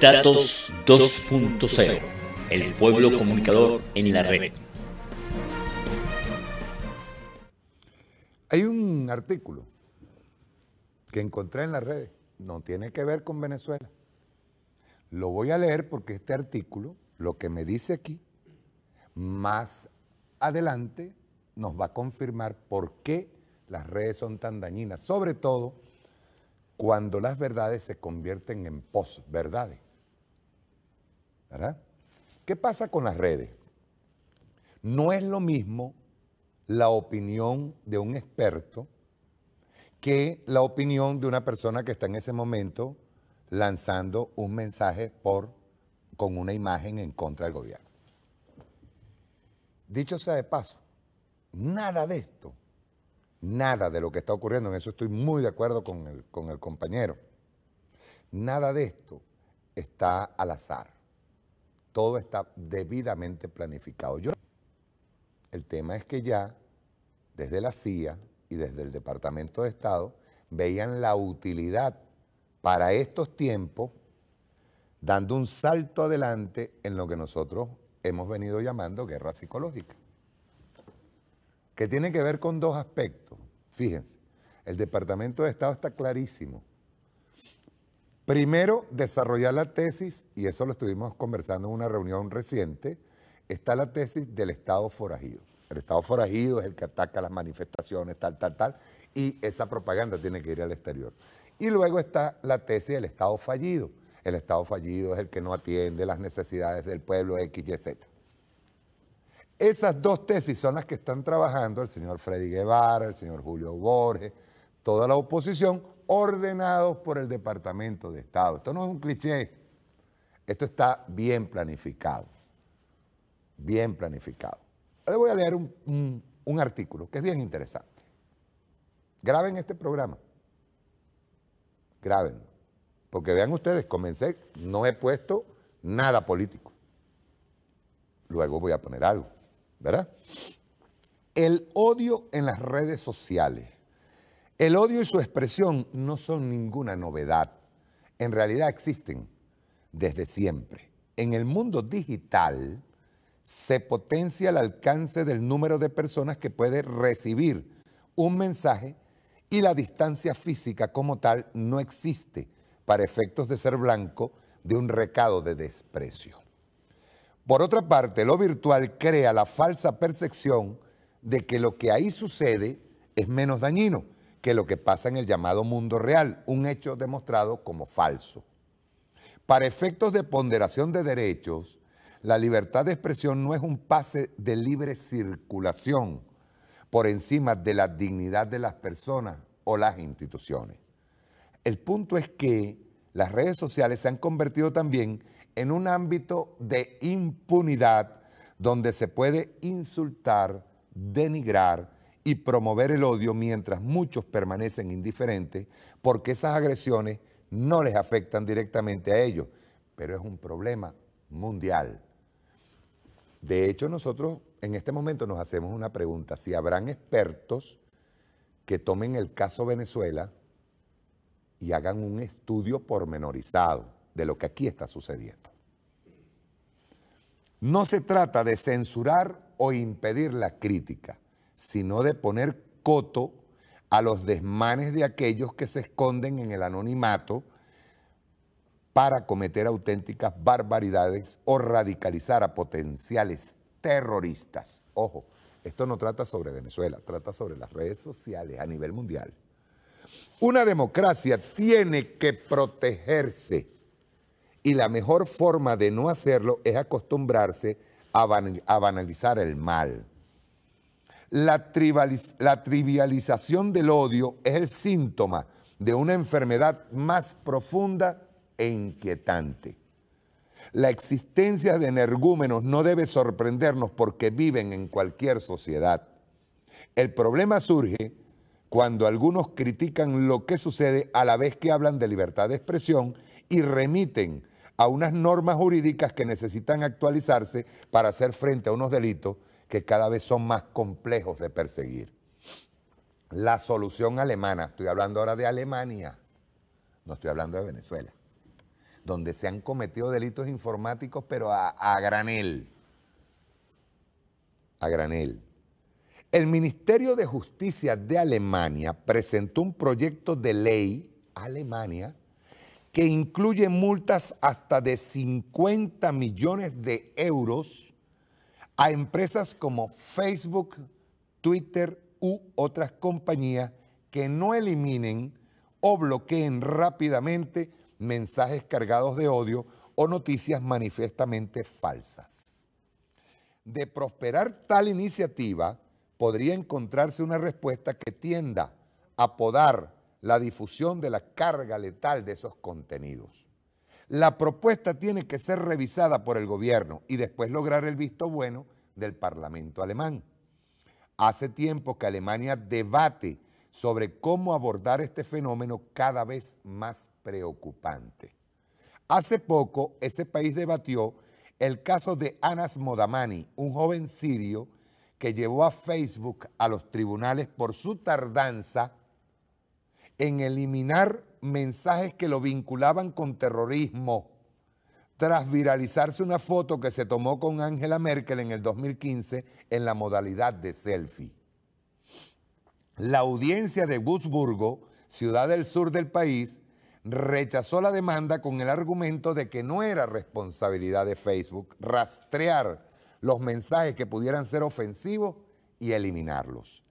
Datos 2.0, el pueblo comunicador en la red. Hay un artículo que encontré en las redes, no tiene que ver con Venezuela. Lo voy a leer porque este artículo, lo que me dice aquí, más adelante nos va a confirmar por qué las redes son tan dañinas, sobre todo cuando las verdades se convierten en posverdades. ¿verdad? ¿Qué pasa con las redes? No es lo mismo la opinión de un experto que la opinión de una persona que está en ese momento lanzando un mensaje por, con una imagen en contra del gobierno. Dicho sea de paso, nada de esto, nada de lo que está ocurriendo, en eso estoy muy de acuerdo con el, con el compañero, nada de esto está al azar todo está debidamente planificado. Yo, el tema es que ya desde la CIA y desde el Departamento de Estado veían la utilidad para estos tiempos, dando un salto adelante en lo que nosotros hemos venido llamando guerra psicológica, que tiene que ver con dos aspectos. Fíjense, el Departamento de Estado está clarísimo Primero, desarrollar la tesis, y eso lo estuvimos conversando en una reunión reciente, está la tesis del Estado forajido. El Estado forajido es el que ataca las manifestaciones, tal, tal, tal, y esa propaganda tiene que ir al exterior. Y luego está la tesis del Estado fallido. El Estado fallido es el que no atiende las necesidades del pueblo X, Y, Esas dos tesis son las que están trabajando el señor Freddy Guevara, el señor Julio Borges, toda la oposición ordenados por el Departamento de Estado. Esto no es un cliché, esto está bien planificado, bien planificado. Le voy a leer un, artículo que es bien interesante. Graben este programa, grabenlo, porque vean ustedes, comencé, no he puesto nada político. Luego voy a poner algo, ¿verdad? El odio en las redes sociales el odio y su expresión no son ninguna novedad. En realidad existen desde siempre. En el mundo digital se potencia el alcance del número de personas que puede recibir un mensaje y la distancia física como tal no existe para efectos de ser blanco de un recado de desprecio. Por otra parte, lo virtual crea la falsa percepción de que lo que ahí sucede es menos dañino que lo que pasa en el llamado mundo real, un hecho demostrado como falso. Para efectos de ponderación de derechos, la libertad de expresión no es un pase de libre circulación por encima de la dignidad de las personas o las instituciones. El punto es que las redes sociales se han convertido también en un ámbito de impunidad donde se puede insultar, denigrar, y promover el odio mientras muchos permanecen indiferentes porque esas agresiones no les afectan directamente a ellos, pero es un problema mundial. De hecho, nosotros en este momento nos hacemos una pregunta, si habrán expertos que tomen el caso Venezuela y hagan un estudio pormenorizado de lo que aquí está sucediendo. No se trata de censurar o impedir la crítica, sino de poner coto a los desmanes de aquellos que se esconden en el anonimato para cometer auténticas barbaridades o radicalizar a potenciales terroristas. Ojo, esto no trata sobre Venezuela, trata sobre las redes sociales a nivel mundial. Una democracia tiene que protegerse y la mejor forma de no hacerlo es acostumbrarse a, banalizar el mal la, trivialización del odio es el síntoma de una enfermedad más profunda e inquietante. La existencia de energúmenos no debe sorprendernos porque viven en cualquier sociedad. El problema surge cuando algunos critican lo que sucede a la vez que hablan de libertad de expresión y remiten a unas normas jurídicas que necesitan actualizarse para hacer frente a unos delitos que cada vez son más complejos de perseguir. La solución alemana, estoy hablando ahora de Alemania, no estoy hablando de Venezuela, donde se han cometido delitos informáticos, pero a, granel. A granel. El Ministerio de Justicia de Alemania presentó un proyecto de ley, Alemania, que incluye multas hasta de 50 millones de euros a empresas como Facebook, Twitter u otras compañías que no eliminen o bloqueen rápidamente mensajes cargados de odio o noticias manifiestamente falsas. De prosperar tal iniciativa, podría encontrarse una respuesta que tienda a podar la difusión de la carga letal de esos contenidos. La propuesta tiene que ser revisada por el gobierno y después lograr el visto bueno del Parlamento alemán. Hace tiempo que Alemania debate sobre cómo abordar este fenómeno cada vez más preocupante. Hace poco ese país debatió el caso de Anas Modamani, un joven sirio que llevó a Facebook a los tribunales por su tardanza en eliminar mensajes que lo vinculaban con terrorismo. Tras viralizarse una foto que se tomó con Angela Merkel en el 2015 en la modalidad de selfie. La audiencia de Wurzburgo, ciudad del sur del país, rechazó la demanda con el argumento de que no era responsabilidad de Facebook rastrear los mensajes que pudieran ser ofensivos y eliminarlos.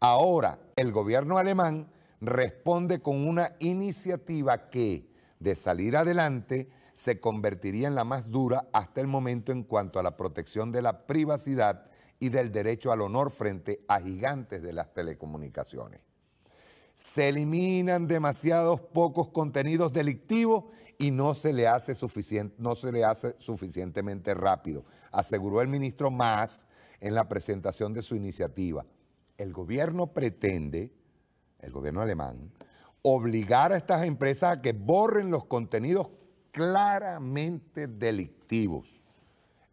Ahora, el gobierno alemán responde con una iniciativa que, de salir adelante, se convertiría en la más dura hasta el momento en cuanto a la protección de la privacidad y del derecho al honor frente a gigantes de las telecomunicaciones. Se eliminan demasiados pocos contenidos delictivos y no se le hace, no se le hace suficientemente rápido, aseguró el ministro Más en la presentación de su iniciativa. El gobierno pretende el gobierno alemán, obligar a estas empresas a que borren los contenidos claramente delictivos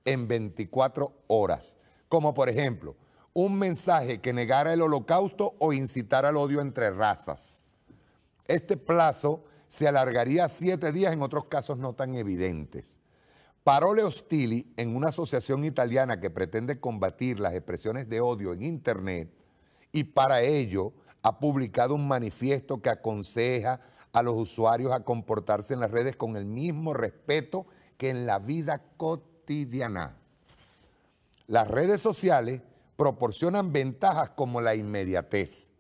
en 24 horas, como por ejemplo un mensaje que negara el holocausto o incitara al odio entre razas. Este plazo se alargaría a siete días en otros casos no tan evidentes. Parole Ostili, en una asociación italiana que pretende combatir las expresiones de odio en Internet, y para ello ha publicado un manifiesto que aconseja a los usuarios a comportarse en las redes con el mismo respeto que en la vida cotidiana. Las redes sociales proporcionan ventajas como la inmediatez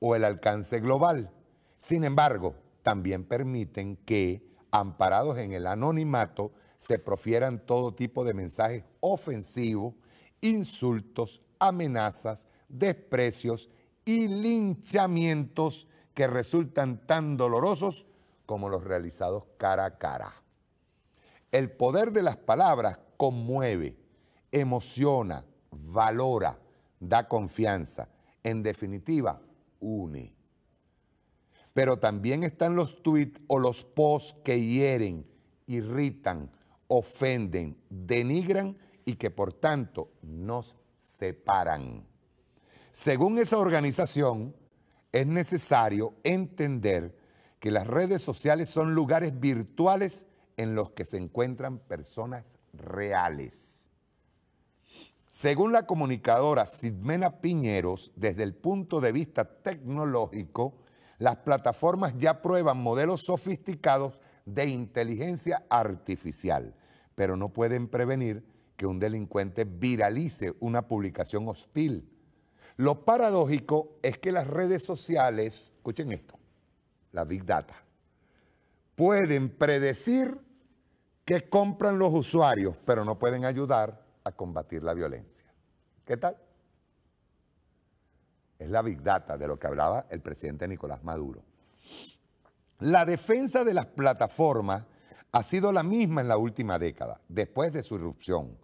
o el alcance global. Sin embargo, también permiten que, amparados en el anonimato, se profieran todo tipo de mensajes ofensivos, insultos, amenazas, desprecios y linchamientos que resultan tan dolorosos como los realizados cara a cara. El poder de las palabras conmueve, emociona, valora, da confianza, en definitiva, une. Pero también están los tweets o los posts que hieren, irritan, ofenden, denigran y que por tanto nos separan. Según esa organización, es necesario entender que las redes sociales son lugares virtuales en los que se encuentran personas reales. Según la comunicadora Sidmena Piñeros, desde el punto de vista tecnológico, las plataformas ya prueban modelos sofisticados de inteligencia artificial, pero no pueden prevenir que un delincuente viralice una publicación hostil lo paradójico es que las redes sociales, escuchen esto, la Big Data, pueden predecir qué compran los usuarios, pero no pueden ayudar a combatir la violencia. ¿Qué tal? Es la Big Data de lo que hablaba el presidente Nicolás Maduro. La defensa de las plataformas ha sido la misma en la última década, después de su irrupción.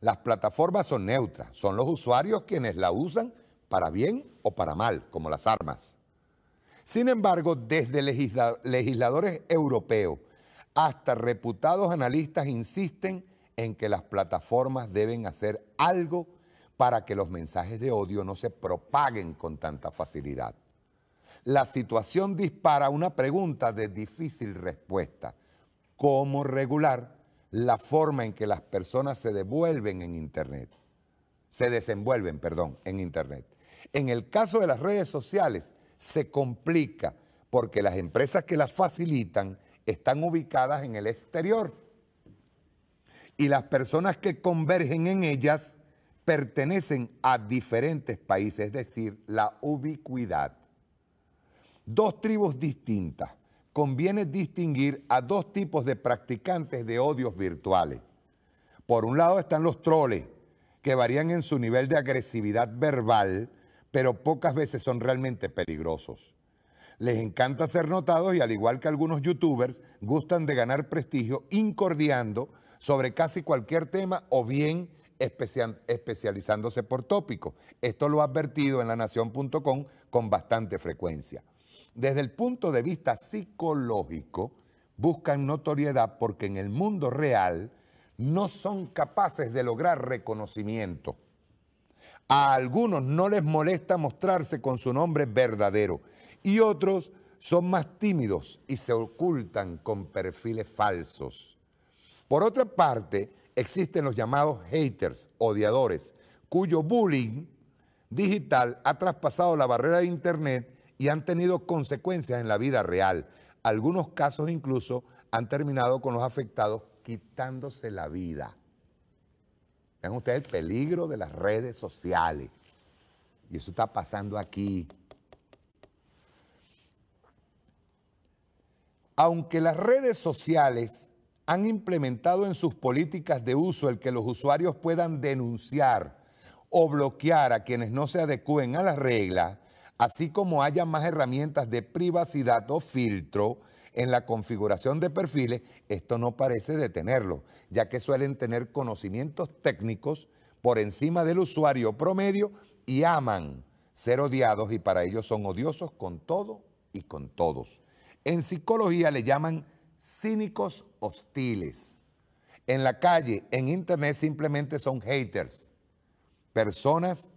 Las plataformas son neutras, son los usuarios quienes la usan para bien o para mal, como las armas. Sin embargo, desde legisladores europeos hasta reputados analistas insisten en que las plataformas deben hacer algo para que los mensajes de odio no se propaguen con tanta facilidad. La situación dispara una pregunta de difícil respuesta. ¿Cómo regular la forma en que las personas se devuelven en Internet? se desenvuelven, perdón, en Internet. En el caso de las redes sociales, se complica porque las empresas que las facilitan están ubicadas en el exterior y las personas que convergen en ellas pertenecen a diferentes países, es decir, la ubicuidad. Dos tribus distintas. Conviene distinguir a dos tipos de practicantes de odios virtuales. Por un lado están los troles, que varían en su nivel de agresividad verbal, pero pocas veces son realmente peligrosos. Les encanta ser notados y al igual que algunos youtubers, gustan de ganar prestigio incordiando sobre casi cualquier tema o bien especializándose por tópicos. Esto lo ha advertido en La Nación.com con bastante frecuencia. Desde el punto de vista psicológico, buscan notoriedad porque en el mundo real no son capaces de lograr reconocimiento. A algunos no les molesta mostrarse con su nombre verdadero y otros son más tímidos y se ocultan con perfiles falsos. Por otra parte, existen los llamados haters, odiadores, cuyo bullying digital ha traspasado la barrera de Internet y han tenido consecuencias en la vida real. Algunos casos incluso han terminado con los afectados quitándose la vida. Vean ustedes el peligro de las redes sociales. Y eso está pasando aquí. Aunque las redes sociales han implementado en sus políticas de uso el que los usuarios puedan denunciar o bloquear a quienes no se adecúen a las reglas, así como haya más herramientas de privacidad o filtro, en la configuración de perfiles, esto no parece detenerlo, ya que suelen tener conocimientos técnicos por encima del usuario promedio y aman ser odiados y para ellos son odiosos con todo y con todos. En psicología le llaman cínicos hostiles. En la calle, en internet simplemente son haters, personas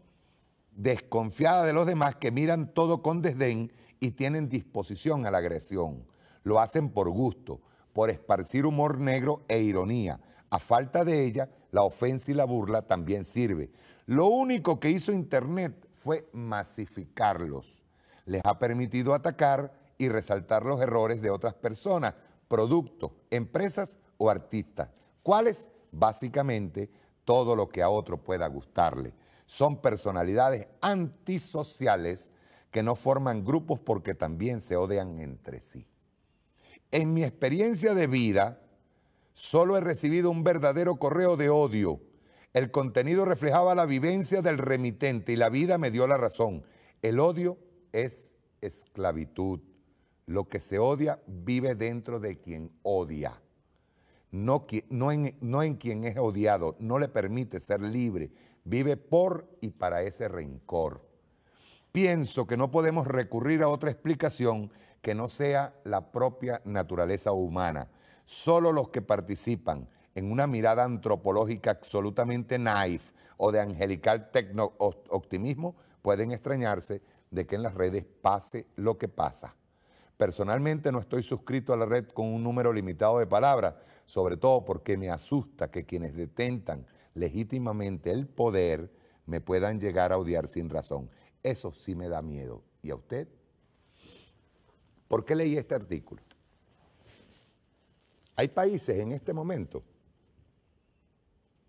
desconfiadas de los demás que miran todo con desdén y tienen disposición a la agresión. Lo hacen por gusto, por esparcir humor negro e ironía. A falta de ella, la ofensa y la burla también sirve. Lo único que hizo Internet fue masificarlos. Les ha permitido atacar y resaltar los errores de otras personas, productos, empresas o artistas. ¿Cuáles? Básicamente todo lo que a otro pueda gustarle. Son personalidades antisociales que no forman grupos porque también se odian entre sí. En mi experiencia de vida, solo he recibido un verdadero correo de odio. El contenido reflejaba la vivencia del remitente y la vida me dio la razón. El odio es esclavitud. Lo que se odia vive dentro de quien odia, no, en quien es odiado, no le permite ser libre, vive por y para ese rencor. Pienso que no podemos recurrir a otra explicación que no sea la propia naturaleza humana. Solo los que participan en una mirada antropológica absolutamente naif o de angelical tecno optimismo pueden extrañarse de que en las redes pase lo que pasa. Personalmente no estoy suscrito a la red con un número limitado de palabras, sobre todo porque me asusta que quienes detentan legítimamente el poder me puedan llegar a odiar sin razón. Eso sí me da miedo. ¿Y a usted? ¿Por qué leí este artículo? Hay países en este momento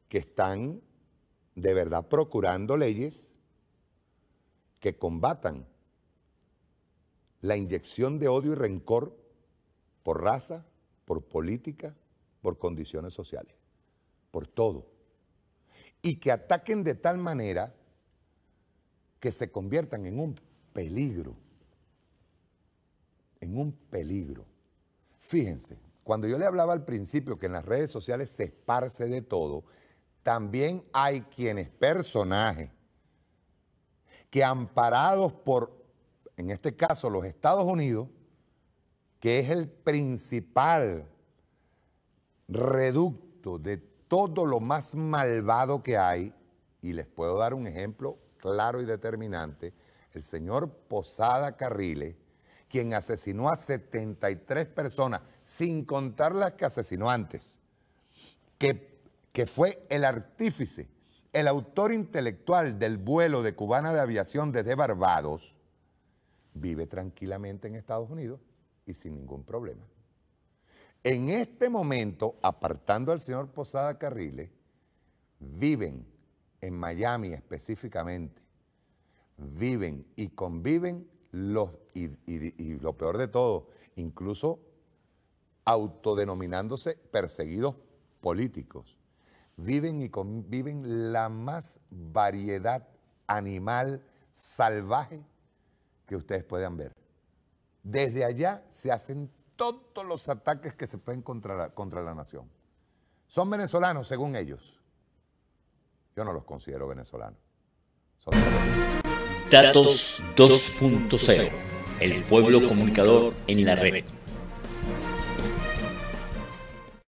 que están de verdad procurando leyes que combatan la inyección de odio y rencor por raza, por política, por condiciones sociales, por todo. Y que ataquen de tal manera que se conviertan en un peligro en un peligro. Fíjense, cuando yo le hablaba al principio que en las redes sociales se esparce de todo, también hay quienes, personajes, que amparados por, en este caso, los Estados Unidos, que es el principal reducto de todo lo más malvado que hay, y les puedo dar un ejemplo claro y determinante, el señor Posada Carriles, quien asesinó a 73 personas, sin contar las que asesinó antes, que, que fue el artífice, el autor intelectual del vuelo de cubana de aviación desde Barbados, vive tranquilamente en Estados Unidos y sin ningún problema. En este momento, apartando al señor Posada Carriles, viven en Miami específicamente, viven y conviven los, y, lo peor de todo, incluso autodenominándose perseguidos políticos, viven y conviven la más variedad animal salvaje que ustedes puedan ver. Desde allá se hacen todos los ataques que se pueden contra la, contra la nación. Son venezolanos, según ellos. Yo no los considero venezolanos. venezolanos. Datos 2.0, el pueblo comunicador en la red.